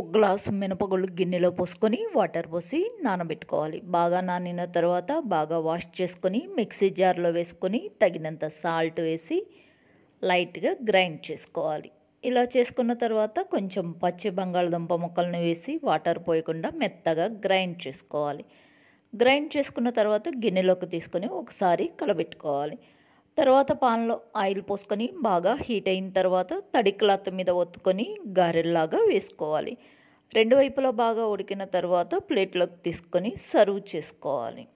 ఒక గ్లాసు మినపగుళ్ళు గిన్నెలో పోసుకొని వాటర్ పోసి నానబెట్టుకోవాలి బాగా నానిన తర్వాత బాగా వాష్ చేసుకొని మిక్సీ జార్లో వేసుకొని తగినంత సాల్ట్ వేసి లైట్గా గ్రైండ్ చేసుకోవాలి ఇలా చేసుకున్న తర్వాత కొంచెం పచ్చి బంగాళదుంప ముక్కలను వేసి వాటర్ పోయకుండా మెత్తగా గ్రైండ్ చేసుకోవాలి గ్రైండ్ చేసుకున్న తర్వాత గిన్నెలోకి తీసుకొని ఒకసారి కలబెట్టుకోవాలి తర్వాత పాన్లో ఆయిల్ పోసుకొని బాగా హీట్ అయిన తర్వాత తడి క్లాత్ మీద ఒత్తుకొని గారెల్లాగా వేసుకోవాలి రెండు వైపులా బాగా ఉడికిన తర్వాత ప్లేట్లోకి తీసుకొని సర్వ్ చేసుకోవాలి